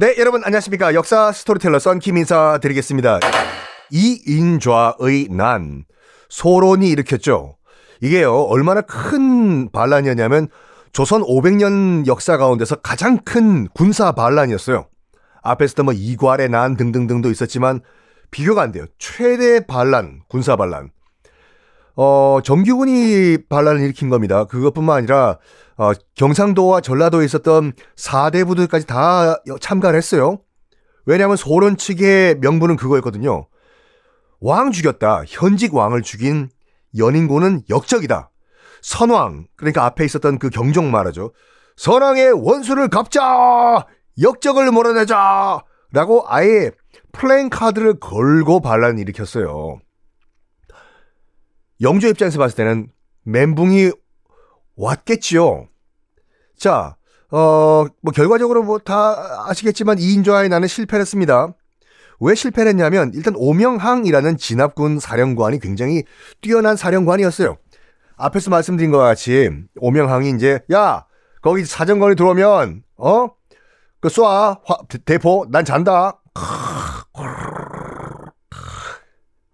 네, 여러분 안녕하십니까. 역사 스토리텔러 썬킴 인사드리겠습니다. 이인좌의 난, 소론이 일으켰죠. 이게요, 얼마나 큰 반란이었냐면 조선 500년 역사 가운데서 가장 큰 군사 반란이었어요. 앞에서도 뭐 이괄의 난 등등등도 있었지만 비교가 안 돼요. 최대 반란, 군사 반란. 어, 정규군이 반란을 일으킨 겁니다. 그것뿐만 아니라 어, 경상도와 전라도에 있었던 4대 부들까지 다 참가를 했어요. 왜냐하면 소련 측의 명분은 그거였거든요. 왕 죽였다. 현직 왕을 죽인 연인군은 역적이다. 선왕, 그러니까 앞에 있었던 그 경종 말하죠. 선왕의 원수를 갚자! 역적을 몰아내자! 라고 아예 플랜카드를 걸고 반란을 일으켰어요. 영조 입장에서 봤을 때는 멘붕이 왔겠지요. 자, 어, 뭐 결과적으로 뭐 다 아시겠지만 이인조하에 나는 실패를 했습니다. 왜 실패를 했냐면 일단 오명항이라는 진압군 사령관이 굉장히 뛰어난 사령관이었어요. 앞에서 말씀드린 것 같이 오명항이 이제 야 거기 사정관이 들어오면 어그쏴 대포 난 잔다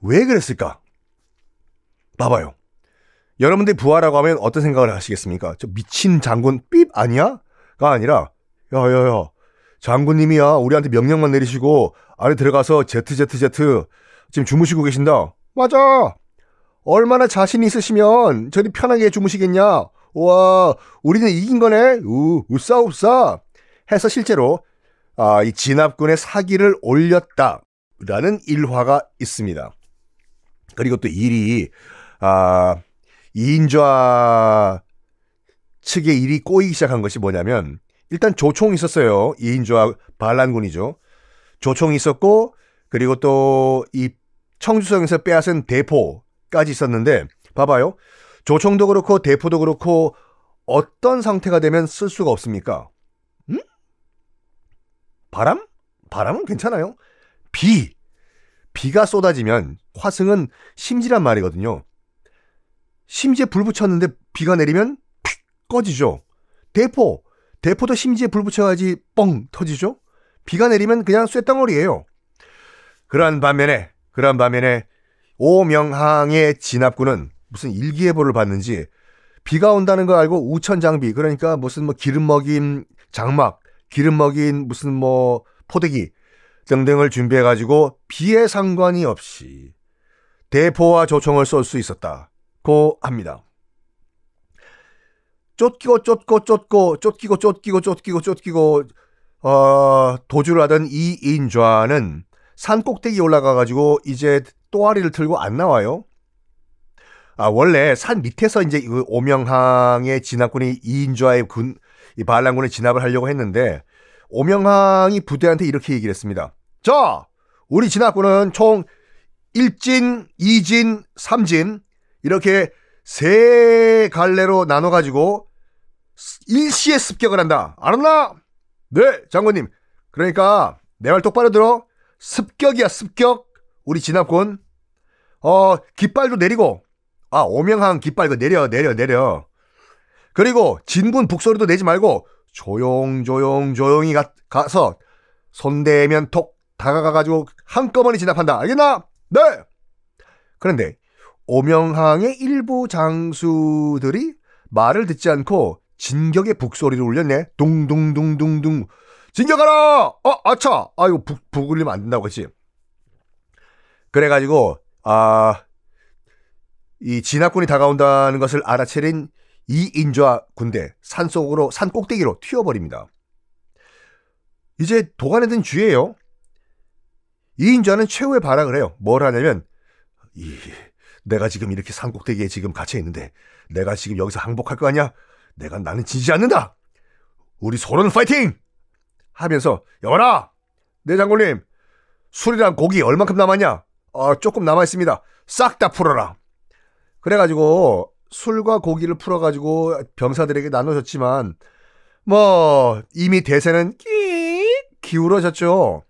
왜 그랬을까 봐봐요. 여러분들 부하라고 하면 어떤 생각을 하시겠습니까? 저 미친 장군 삐 아니야?가 아니라 야야야 장군님이야 우리한테 명령만 내리시고 아래 들어가서 ZZZ 지금 주무시고 계신다. 맞아. 얼마나 자신 있으시면 저리 편하게 주무시겠냐. 우와 우리는 이긴 거네. 우 우싸 우싸 해서 실제로 아, 이 진압군의 사기를 올렸다라는 일화가 있습니다. 그리고 또 일이 아, 이인좌 측의 일이 꼬이기 시작한 것이 뭐냐면 일단 조총이 있었어요. 이인좌 반란군이죠. 조총이 있었고 그리고 또 이 청주성에서 빼앗은 대포까지 있었는데 봐봐요. 조총도 그렇고 대포도 그렇고 어떤 상태가 되면 쓸 수가 없습니까? 음? 바람? 바람은 괜찮아요. 비. 비가 쏟아지면 화승은 심지란 말이거든요. 심지에 불 붙였는데 비가 내리면 픽 꺼지죠. 대포. 대포도 심지에 불 붙여야지 뻥 터지죠. 비가 내리면 그냥 쇳덩어리예요. 그러한 반면에 그러한 반면에 오명항의 진압군은 무슨 일기예보를 봤는지 비가 온다는 걸 알고 우천 장비 그러니까 무슨 뭐 기름 먹인 장막, 기름 먹인 무슨 뭐 포대기 등등을 준비해 가지고 비에 상관이 없이 대포와 조총을 쏠 수 있었다. 않고 합니다. 쫓기고 쫓고 쫓고 쫓기고 쫓기고 쫓기고 쫓기고 어, 도주를 하던 이 인좌는 산 꼭대기 올라가가지고 이제 또아리를 틀고안 나와요. 아, 원래 산 밑에서 이제 그 오명항의 진압군이 이인좌의 군, 이 반란군의 진압을 하려고 했는데, 오명항이 부대한테 이렇게 얘기를 했습니다. 자, 우리 진압군은 총 1진, 2진, 3진, 이렇게 세 갈래로 나눠가지고 일시에 습격을 한다. 알았나? 네, 장군님. 그러니까 내 말 똑바로 들어. 습격이야, 습격. 우리 진압군. 어, 깃발도 내리고. 아, 오명한 깃발 그 내려, 내려, 내려. 그리고 진군 북소리도 내지 말고 조용, 조용, 조용히 가, 가서 손대면 톡 다가가가지고 한꺼번에 진압한다. 알겠나? 네! 그런데 오명항의 일부 장수들이 말을 듣지 않고 진격의 북소리를 울렸네. 둥둥둥둥둥. 진격하라! 어, 아차! 아, 이거 북, 북 울리면 안 된다고 했지. 그래가지고, 아, 이 진압군이 다가온다는 것을 알아채린 이 인좌 조 군대, 산 속으로, 산 꼭대기로 튀어버립니다. 이제 도간에 든 주예요. 이 인자는 최후의 발악을 해요. 뭘 하냐면 이 내가 지금 이렇게 산꼭대기에 지금 갇혀 있는데 내가 지금 여기서 항복할 거 아니야? 내가 나는 지지 않는다. 우리 소론 파이팅! 하면서 영원아 내 네, 장군님 술이랑 고기 얼만큼 남았냐? 어, 조금 남아 있습니다. 싹 다 풀어라. 그래가지고 술과 고기를 풀어가지고 병사들에게 나눠줬지만 뭐 이미 대세는 기울어졌죠.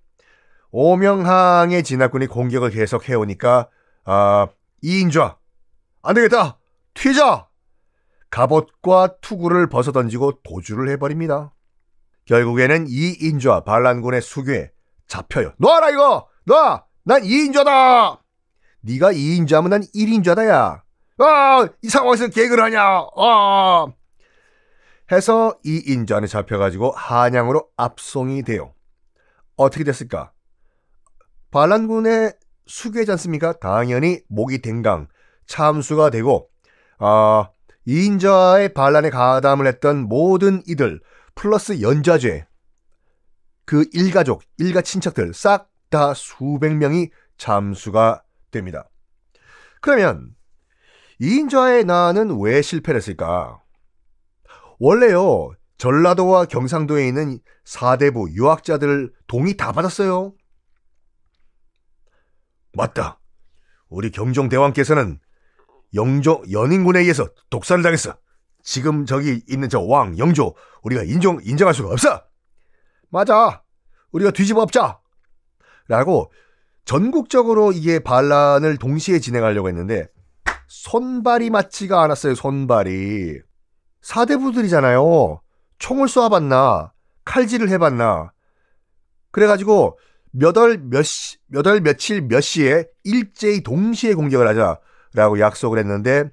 오명항의 진압군이 공격을 계속해오니까 아 이인좌 안 되겠다 튀자 갑옷과 투구를 벗어던지고 도주를 해버립니다. 결국에는 이인좌 반란군의 수괴 잡혀요. 놔라 이거 놔! 난이인좌다 네가 이인좌면난일인좌다 야. 아, 이 상황에서 개그를 하냐. 아. 해서 이인좌 안에 잡혀가지고 한양으로 압송이 돼요. 어떻게 됐을까? 반란군의 수괴지 않습니까? 당연히 목이 댕강 참수가 되고 아 이인자의 반란에 가담을 했던 모든 이들 플러스 연좌제 그 일가족 일가 친척들 싹 다 수백 명이 참수가 됩니다. 그러면 이인좌의 나는 왜 실패했을까? 원래요 전라도와 경상도에 있는 사대부 유학자들 동의 다 받았어요. 맞다. 우리 경종대왕께서는 영조 연인군에 의해서 독살을 당했어. 지금 저기 있는 저 왕 영조 우리가 인정 인정할 수가 없어. 맞아. 우리가 뒤집어 엎자. 라고 전국적으로 이게 반란을 동시에 진행하려고 했는데 손발이 맞지가 않았어요. 손발이 사대부들이잖아요. 총을 쏘아봤나 칼질을 해봤나 그래가지고 몇월몇 시, 몇월 며칠 몇 시에 일제히 동시에 공격을 하자라고 약속을 했는데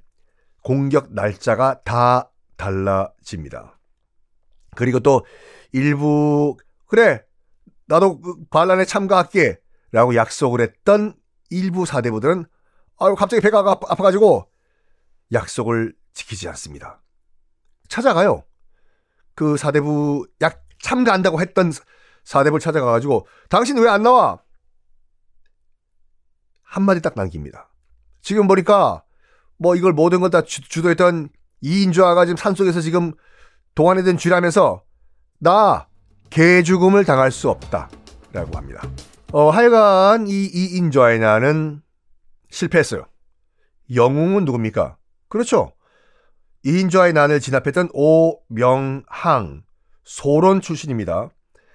공격 날짜가 다 달라집니다. 그리고 또 일부 그래 나도 그 반란에 참가할게 라고 약속을 했던 일부 사대부들은 아유 갑자기 배가 아파, 가지고 약속을 지키지 않습니다. 찾아가요. 그 사대부 약 참가한다고 했던 사대부를 찾아가가지고 당신 왜 안 나와? 한마디 딱 남깁니다. 지금 보니까 뭐 이걸 모든 건다 주도했던 이인조아가 지금 산속에서 지금 동안에 된 쥐라면서 나 개죽음을 당할 수 없다라고 합니다. 어, 하여간 이 이인조아의 나는 실패했어요. 영웅은 누굽니까? 그렇죠. 이인조아의 난을 진압했던 오명항 소론 출신입니다.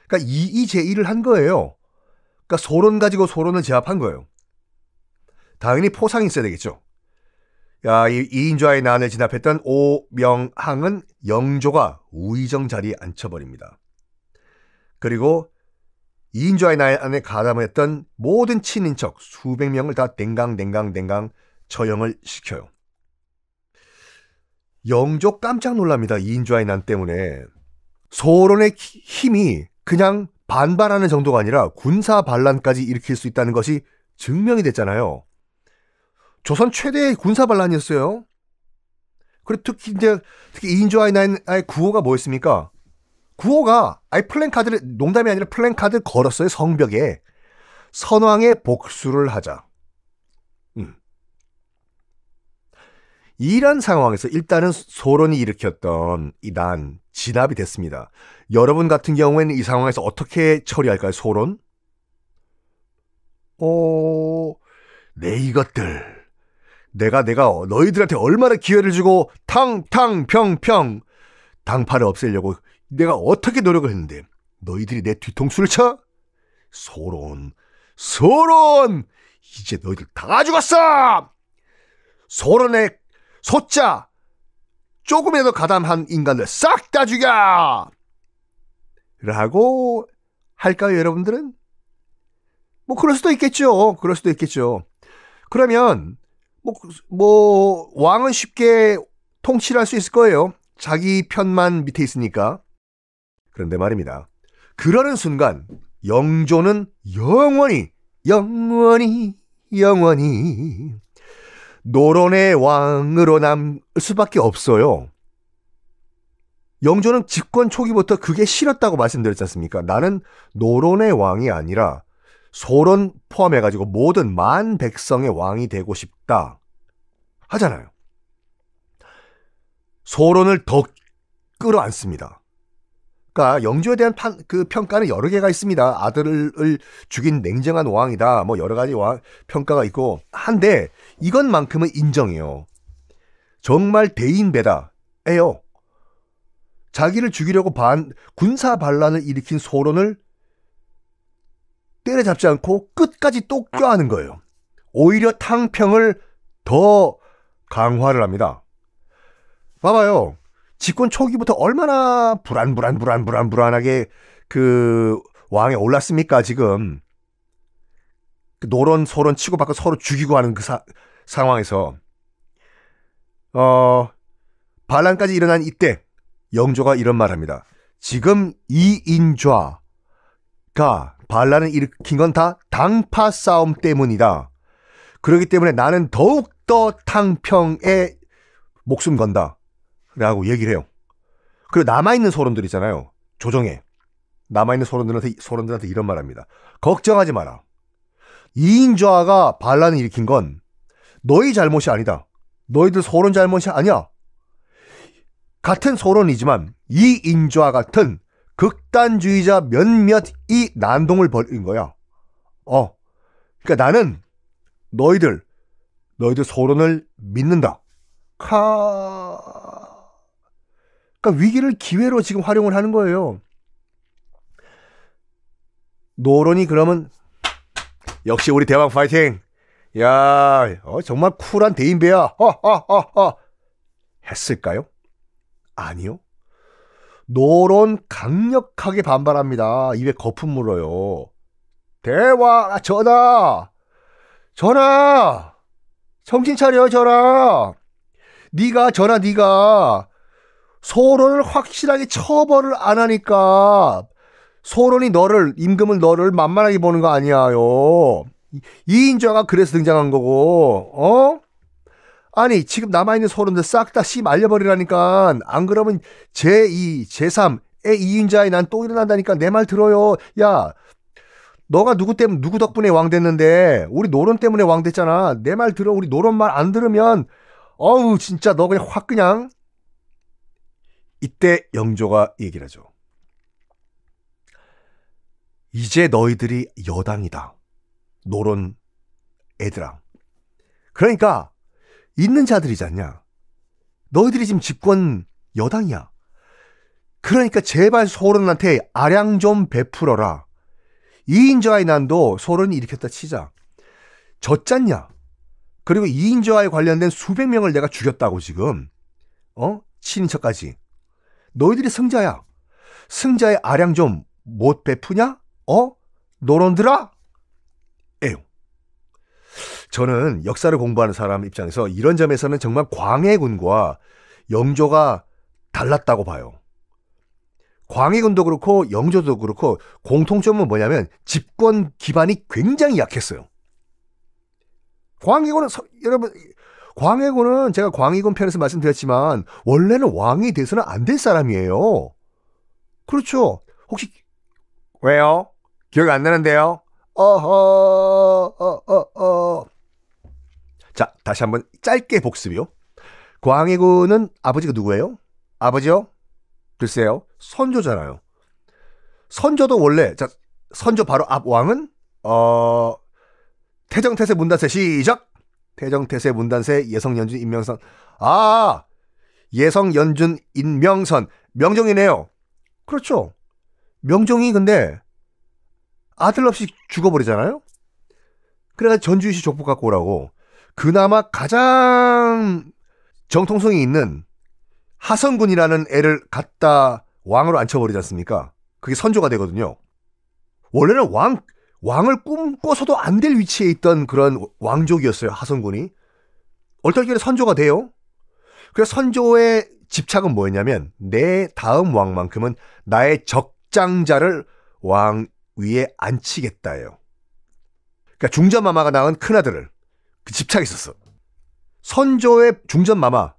그러니까 이의 제의를 한 거예요. 그러니까 소론 가지고 소론을 제압한 거예요. 당연히 포상이 있어야 되겠죠. 야, 이 이인좌의 난을 진압했던 오명항은 영조가 우의정 자리에 앉혀버립니다. 그리고 이인좌의 난에 가담했던 모든 친인척 수백 명을 다 댕강 댕강 댕강 처형을 시켜요. 영조 깜짝 놀랍니다. 이인좌의 난 때문에. 소론의 힘이 그냥 반발하는 정도가 아니라 군사 반란까지 일으킬 수 있다는 것이 증명이 됐잖아요. 조선 최대의 군사 반란이었어요. 그리고 특히 이제 특히 인조 아이나의 구호가 뭐였습니까? 구호가 아이 플랜카드를 농담이 아니라 플랜카드 를 걸었어요 성벽에 선왕의 복수를 하자. 음. 이런 상황에서 일단은 소론이 일으켰던 이난 진압이 됐습니다. 여러분 같은 경우에는 이 상황에서 어떻게 처리할까요? 소론? 어, 내 네, 이것들. 내가 내가 너희들한테 얼마나 기회를 주고 탕탕 평평 당파를 없애려고 내가 어떻게 노력을 했는데 너희들이 내 뒤통수를 쳐? 소론, 소론! 이제 너희들 다 죽었어! 소론의 소자 조금이라도 가담한 인간들 싹 다 죽여! 라고 할까요, 여러분들은? 뭐, 그럴 수도 있겠죠. 그럴 수도 있겠죠. 그러면, 뭐, 뭐, 왕은 쉽게 통치를 할 수 있을 거예요. 자기 편만 밑에 있으니까. 그런데 말입니다. 그러는 순간, 영조는 영원히, 영원히, 영원히, 노론의 왕으로 남을 수밖에 없어요. 영조는 집권 초기부터 그게 싫었다고 말씀드렸지 않습니까? 나는 노론의 왕이 아니라 소론 포함해가지고 모든 만 백성의 왕이 되고 싶다 하잖아요. 소론을 더 끌어안습니다. 평가, 영조에 대한 파, 그 평가는 여러 개가 있습니다. 아들을 죽인 냉정한 왕이다. 뭐 여러 가지 와, 평가가 있고 한데 이것만큼은 인정해요. 정말 대인배다에요 자기를 죽이려고 반 군사 반란을 일으킨 소론을 때려잡지 않고 끝까지 똑 껴안은 거예요. 오히려 탕평을 더 강화를 합니다. 봐봐요. 집권 초기부터 얼마나 불안 불안 불안 불안 불안하게 그 왕에 올랐습니까 지금 그 노론 소론 치고받고 서로 죽이고 하는 그 사, 상황에서 어 반란까지 일어난 이때 영조가 이런 말합니다. 지금 이인좌가 반란을 일으킨 건 다 당파 싸움 때문이다. 그러기 때문에 나는 더욱 더 탕평에 목숨 건다. 라고 얘기를 해요. 그리고 남아있는 소론들 있잖아요. 조정해. 남아있는 소론들한테, 소론들한테 이런 말 합니다. 걱정하지 마라. 이인좌가 반란을 일으킨 건 너희 잘못이 아니다. 너희들 소론 잘못이 아니야. 같은 소론이지만 이인좌 같은 극단주의자 몇몇이 난동을 벌인 거야. 어. 그러니까 나는 너희들, 너희들 소론을 믿는다. 카. 그러니까 위기를 기회로 지금 활용을 하는 거예요. 노론이 그러면 역시 우리 대왕 파이팅. 야, 어, 정말 쿨한 대인배야. 어, 어, 어, 했을까요? 아니요. 노론 강력하게 반발합니다. 입에 거품 물어요. 대화 전화전화 아, 정신 차려 전화 네가 전화 네가 소론을 확실하게 처벌을 안 하니까 소론이 너를 임금을 너를 만만하게 보는 거 아니야요. 이인좌가 그래서 등장한 거고 어? 아니 지금 남아있는 소론들 싹 다 씨 말려버리라니까 안 그러면 제2 제3의 이인좌에난 또 일어난다니까 내 말 들어요 야 너가 누구 때문에 누구 덕분에 왕 됐는데 우리 노론 때문에 왕 됐잖아 내 말 들어 우리 노론 말 안 들으면 어우 진짜 너 그냥 확 그냥 이때 영조가 얘기를 하죠. 이제 너희들이 여당이다. 노론 애들아. 그러니까 있는 자들이잖냐 너희들이 지금 집권 여당이야. 그러니까 제발 소론한테 아량 좀 베풀어라. 이인저와의 난도 소론이 일으켰다 치자. 졌잖냐. 그리고 이인저와에 관련된 수백 명을 내가 죽였다고 지금. 어? 친인척까지. 너희들이 승자야. 승자의 아량 좀 못 베푸냐? 어? 노론들아? 에요. 저는 역사를 공부하는 사람 입장에서 이런 점에서는 정말 광해군과 영조가 달랐다고 봐요. 광해군도 그렇고 영조도 그렇고 공통점은 뭐냐면 집권 기반이 굉장히 약했어요. 광해군은 서, 여러분 광해군은 제가 광희군 편에서 말씀드렸지만 원래는 왕이 돼서는 안 될 사람이에요. 그렇죠. 혹시 왜요? 기억 안 나는데요? 어허 어어어 어, 어. 자, 다시 한번 짧게 복습이요. 광해군은 아버지가 누구예요? 아버지요? 글쎄요. 선조잖아요. 선조도 원래 자 선조 바로 앞 왕은 어 태정태세 문단세 시작 태정태세 문단세 예성연준 임명선 아 예성연준 임명선 명종이네요. 그렇죠. 명종이 근데 아들 없이 죽어버리잖아요. 그래가 전주시 족보 갖고 오라고 그나마 가장 정통성이 있는 하성군이라는 애를 갖다 왕으로 앉혀버리지 않습니까? 그게 선조가 되거든요. 원래는 왕 왕을 꿈꿔서도 안 될 위치에 있던 그런 왕족이었어요. 하성군이. 얼떨결에 선조가 돼요. 그래서 선조의 집착은 뭐였냐면 내 다음 왕만큼은 나의 적장자를 왕 위에 앉히겠다예요. 그러니까 중전마마가 낳은 큰아들을 그집착이있었어 선조의 중전마마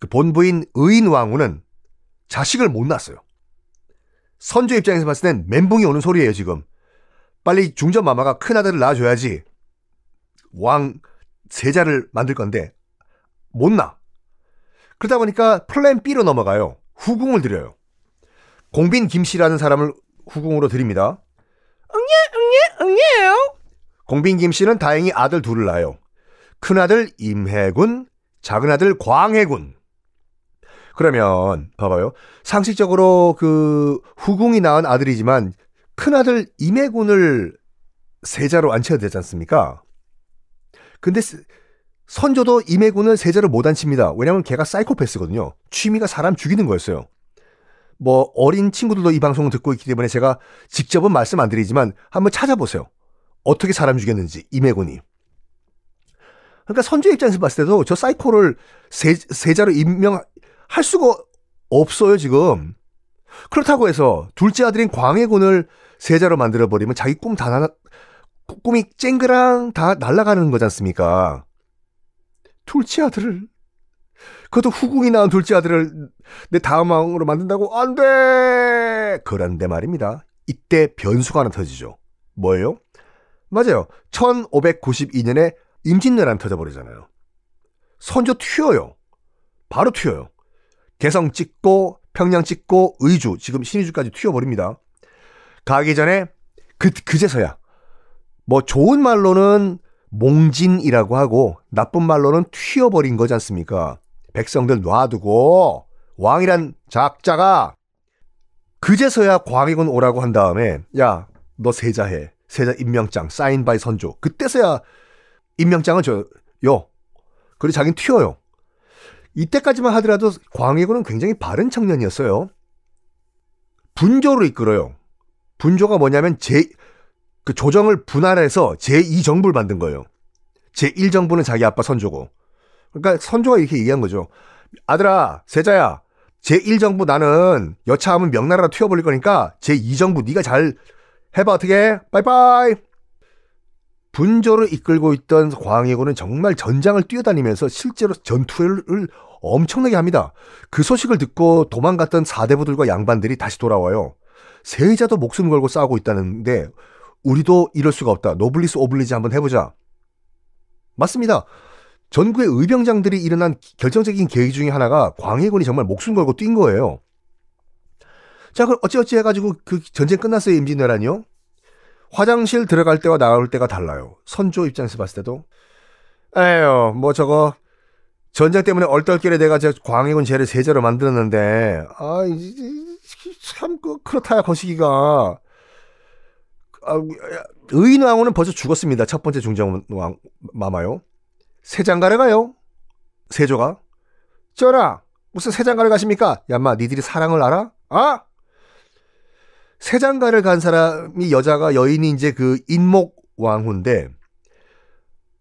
그 본부인 의인왕후는 자식을 못 낳았어요. 선조 입장에서 봤을 땐 멘붕이 오는 소리예요 지금. 빨리 중전 마마가 큰 아들을 낳아줘야지 왕제자를 만들 건데 못 낳. 그러다 보니까 플랜 B로 넘어가요. 후궁을 드려요. 공빈 김씨라는 사람을 후궁으로 드립니다. 응예, 응예, 응예요. 공빈 김씨는 다행히 아들 둘을 낳아요. 큰아들 임해군, 작은아들 광해군. 그러면 봐봐요. 상식적으로 그 후궁이 낳은 아들이지만 큰아들 임해군을 세자로 앉혀야 되지 않습니까? 근데 선조도 임해군을 세자로 못 앉힙니다. 왜냐면 걔가 사이코패스거든요. 취미가 사람 죽이는 거였어요. 뭐 어린 친구들도 이 방송을 듣고 있기 때문에 제가 직접은 말씀 안 드리지만 한번 찾아보세요. 어떻게 사람 죽였는지 임해군이. 그러니까 선조 입장에서 봤을 때도 저 사이코를 세, 세자로 임명할 수가 없어요 지금. 그렇다고 해서 둘째 아들인 광해군을 세자로 만들어버리면 자기 꿈다 날아, 꿈이 쨍그랑 다 날아가는 거잖습니까 둘째 아들을, 그것도 후궁이 낳은 둘째 아들을 내 다음 왕으로 만든다고? 안 돼! 그런데 말입니다. 이때 변수가 하나 터지죠. 뭐예요? 맞아요. 1592년에 임진왜란 터져버리잖아요. 선조 튀어요. 바로 튀어요. 개성 찍고 평양 찍고 의주 지금 신의주까지 튀어버립니다. 가기 전에 그 그제서야 뭐 좋은 말로는 몽진이라고 하고 나쁜 말로는 튀어버린 거지 않습니까? 백성들 놔두고 왕이란 작자가 그제서야 광해군 오라고 한 다음에 야 너 세자해 세자 임명장 사인 바이 선조 그때서야 임명장은 줘요 그리고 자긴 튀어요 이때까지만 하더라도 광해군은 굉장히 바른 청년이었어요 분조를 이끌어요 분조가 뭐냐면 제 그 조정을 분할해서 제2정부를 만든 거예요. 제1정부는 자기 아빠 선조고. 그러니까 선조가 이렇게 얘기한 거죠. 아들아, 세자야. 제1정부 나는 여차하면 명나라로 튀어버릴 거니까 제2정부 네가 잘 해봐 어떻게 빠이빠이 분조를 이끌고 있던 광해군은 정말 전장을 뛰어다니면서 실제로 전투를 엄청나게 합니다. 그 소식을 듣고 도망갔던 사대부들과 양반들이 다시 돌아와요. 세자도 목숨 걸고 싸우고 있다는데 우리도 이럴 수가 없다. 노블리스 오블리지 한번 해보자. 맞습니다. 전국의 의병장들이 일어난 결정적인 계기 중의 하나가 광해군이 정말 목숨 걸고 뛴 거예요. 자, 그럼 어찌어찌 해가지고 그 전쟁 끝났어요, 임진왜란이요? 화장실 들어갈 때와 나올 때가 달라요. 선조 입장에서 봤을 때도. 에휴, 뭐 저거, 전쟁 때문에 얼떨결에 내가 광해군 제를 세자로 만들었는데, 아, 이제, 참 그렇다 그 거시기가 아, 의인왕후는 벌써 죽었습니다. 첫 번째 중정왕 마마요. 세장가를 가요. 세조가 쩌라! 무슨 세장가를 가십니까? 야마 니들이 사랑을 알아? 아? 세장가를 간 사람이 여자가 여인이 이제 그 인목 왕후인데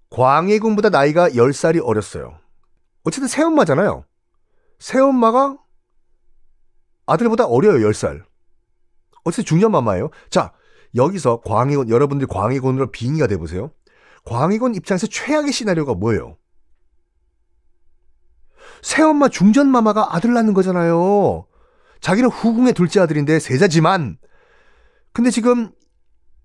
광해군보다 나이가 10살이 어렸어요. 어쨌든 새엄마잖아요. 새엄마가 아들보다 어려요, 10살. 어쨌든 중년 마마예요. 자, 여기서 광해군, 여러분들 광해군으로 빙의가 돼보세요. 광해군 입장에서 최악의 시나리오가 뭐예요? 새엄마 중전 마마가 아들 낳는 거잖아요. 자기는 후궁의 둘째 아들인데 세자지만 근데 지금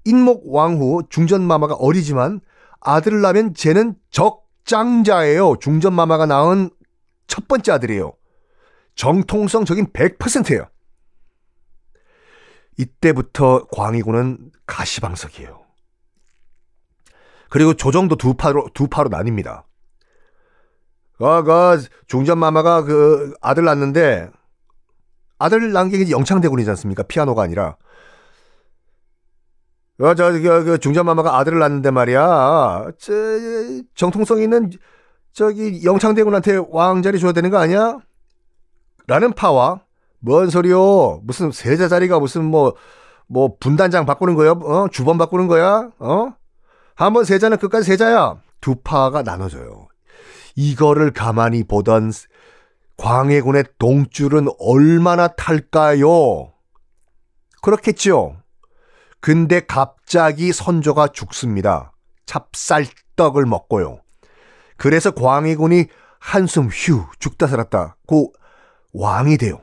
인목 왕후 중전 마마가 어리지만 아들을 낳으면 쟤는 적장자예요. 중전 마마가 낳은 첫 번째 아들이에요. 정통성 적인 100%예요. 이때부터 광희군은 가시방석이에요. 그리고 조정도 두 파로 두 파로 나뉩니다. 아가 그 중전 마마가 그 아들 낳는데 아들 낳은 게 영창대군이지 않습니까? 피아노가 아니라. 아, 저, 저, 그, 그 중전 마마가 아들을 낳는데 말이야. 저, 정통성 있는 저기 영창대군한테 왕자리 줘야 되는 거 아니야? 라는 파와 뭔 소리요? 무슨 세자 자리가 무슨 뭐, 뭐 분단장 바꾸는 거야? 어? 주번 바꾸는 거야? 어? 한 번 세자는 끝까지 세자야. 두 파가 나눠져요. 이거를 가만히 보던 광해군의 동줄은 얼마나 탈까요? 그렇겠지요. 근데 갑자기 선조가 죽습니다. 찹쌀떡을 먹고요. 그래서 광해군이 한숨 휴 죽다 살았다고 왕이 돼요.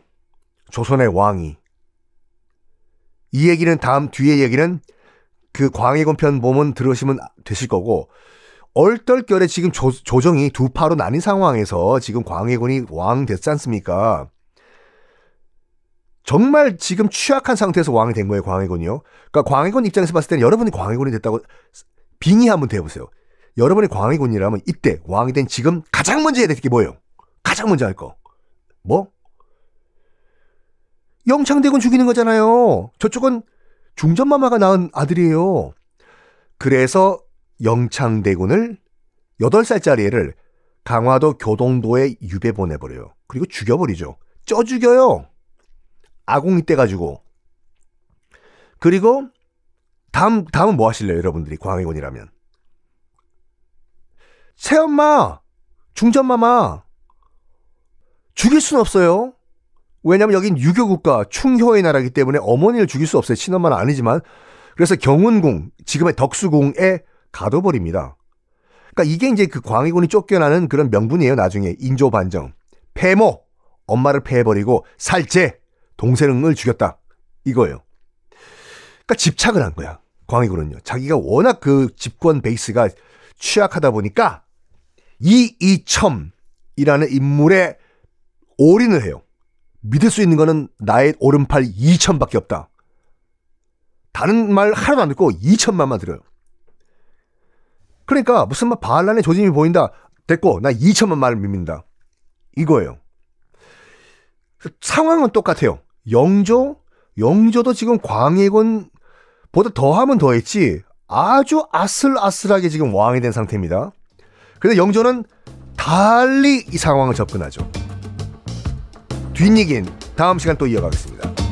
조선의 왕이. 이 얘기는 다음 뒤에 얘기는 그 광해군편 보은 들으시면 되실 거고 얼떨결에 지금 조, 조정이 두 파로 나뉜 상황에서 지금 광해군이 왕 됐지 않습니까? 정말 지금 취약한 상태에서 왕이 된 거예요, 광해군이요. 그러니까 광해군 입장에서 봤을 때는 여러분이 광해군이 됐다고 빙의 한번 대보세요. 여러분이 광해군이라면 이때 왕이 된 지금 가장 먼저 해야 될 게 뭐예요? 가장 먼저 할 거. 뭐? 영창대군 죽이는 거잖아요. 저쪽은 중전마마가 낳은 아들이에요. 그래서 영창대군을 8살짜리 애를 강화도 교동도에 유배 보내버려요. 그리고 죽여버리죠. 쪄 죽여요. 아궁이 떼가지고. 그리고 다음, 다음은 뭐 하실래요, 여러분들이? 광해군이라면. 새엄마! 중전마마! 죽일 순 없어요. 왜냐면 여긴 유교 국가 충효의 나라기 이 때문에 어머니를 죽일 수 없어요. 친엄마는 아니지만 그래서 경운궁 지금의 덕수궁에 가둬버립니다. 그러니까 이게 이제 그 광희군이 쫓겨나는 그런 명분이에요. 나중에 인조 반정, 폐모 엄마를 패해버리고 살제 동생을 죽였다 이거예요. 그러니까 집착을 한 거야. 광희군은요. 자기가 워낙 그 집권 베이스가 취약하다 보니까 이이첨이라는 인물에 올인을 해요. 믿을 수 있는 거는 나의 오른팔 2천밖에 없다. 다른 말 하나도 안 듣고 2천만만 들어요. 그러니까 무슨 막 반란의 조짐이 보인다. 됐고 나 2천만 말을 믿는다. 이거예요. 상황은 똑같아요. 영조, 영조도 지금 광해군보다 더하면 더했지 아주 아슬아슬하게 지금 왕이 된 상태입니다. 그런데 영조는 달리 이 상황을 접근하죠. 뒷얘기는 다음 시간 또 이어가겠습니다.